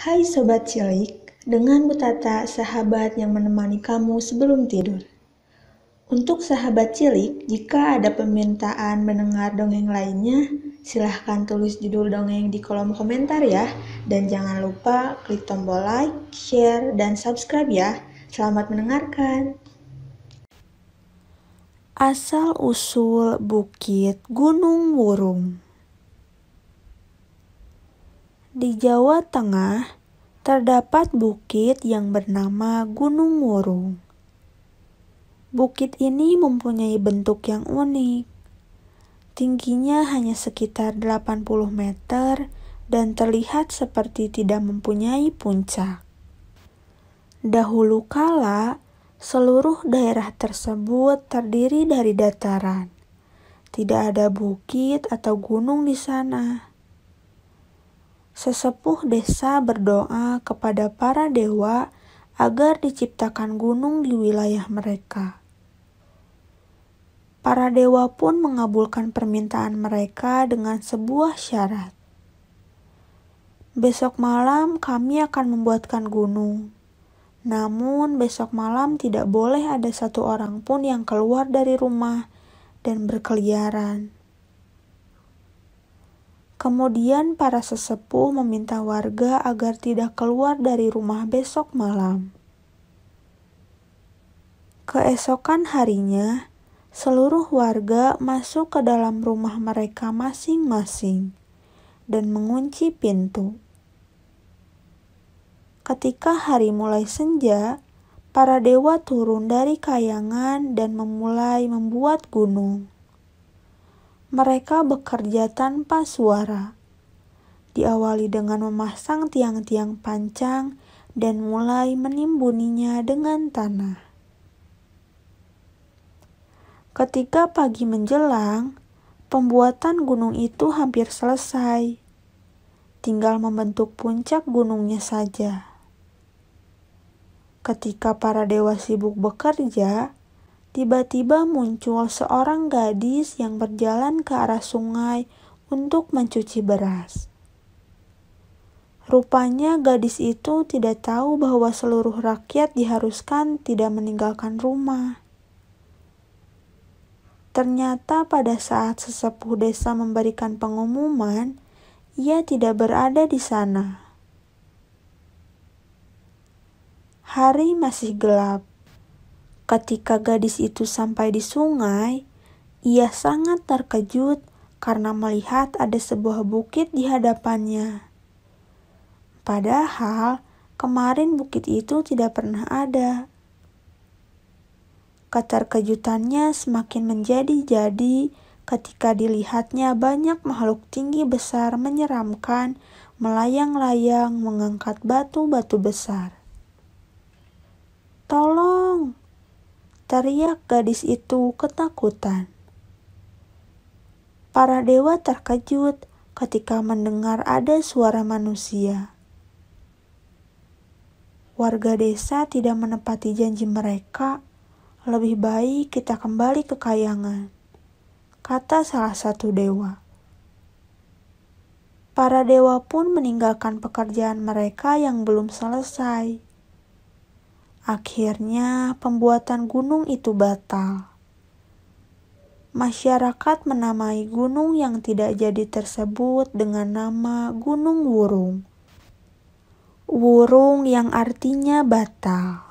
Hai Sobat Cilik, dengan Butata sahabat yang menemani kamu sebelum tidur. Untuk sahabat cilik, jika ada permintaan mendengar dongeng lainnya, silahkan tulis judul dongeng di kolom komentar ya. Dan jangan lupa klik tombol like, share, dan subscribe ya. Selamat mendengarkan. Asal-usul Bukit Gunung Wurung di Jawa Tengah, terdapat bukit yang bernama Gunung Wurung. Bukit ini mempunyai bentuk yang unik. Tingginya hanya sekitar 80 meter dan terlihat seperti tidak mempunyai puncak. Dahulu kala, seluruh daerah tersebut terdiri dari dataran. Tidak ada bukit atau gunung di sana sesepuh desa berdoa kepada para dewa agar diciptakan gunung di wilayah mereka. Para dewa pun mengabulkan permintaan mereka dengan sebuah syarat. Besok malam kami akan membuatkan gunung. Namun besok malam tidak boleh ada satu orang pun yang keluar dari rumah dan berkeliaran. Kemudian para sesepuh meminta warga agar tidak keluar dari rumah besok malam. Keesokan harinya, seluruh warga masuk ke dalam rumah mereka masing-masing dan mengunci pintu. Ketika hari mulai senja, para dewa turun dari kayangan dan memulai membuat gunung. Mereka bekerja tanpa suara. Diawali dengan memasang tiang-tiang pancang dan mulai menimbuninya dengan tanah. Ketika pagi menjelang, pembuatan gunung itu hampir selesai. Tinggal membentuk puncak gunungnya saja. Ketika para dewa sibuk bekerja, Tiba-tiba muncul seorang gadis yang berjalan ke arah sungai untuk mencuci beras. Rupanya gadis itu tidak tahu bahwa seluruh rakyat diharuskan tidak meninggalkan rumah. Ternyata pada saat sesepuh desa memberikan pengumuman, ia tidak berada di sana. Hari masih gelap. Ketika gadis itu sampai di sungai, ia sangat terkejut karena melihat ada sebuah bukit di hadapannya. Padahal kemarin bukit itu tidak pernah ada. Keterkejutannya semakin menjadi-jadi ketika dilihatnya banyak makhluk tinggi besar menyeramkan, melayang-layang, mengangkat batu-batu besar. Tolong, Teriak gadis itu ketakutan. Para dewa terkejut ketika mendengar ada suara manusia. Warga desa tidak menepati janji mereka. Lebih baik kita kembali ke kayangan, kata salah satu dewa. Para dewa pun meninggalkan pekerjaan mereka yang belum selesai. Akhirnya, pembuatan gunung itu batal. Masyarakat menamai gunung yang tidak jadi tersebut dengan nama Gunung Wurung. Wurung yang artinya batal.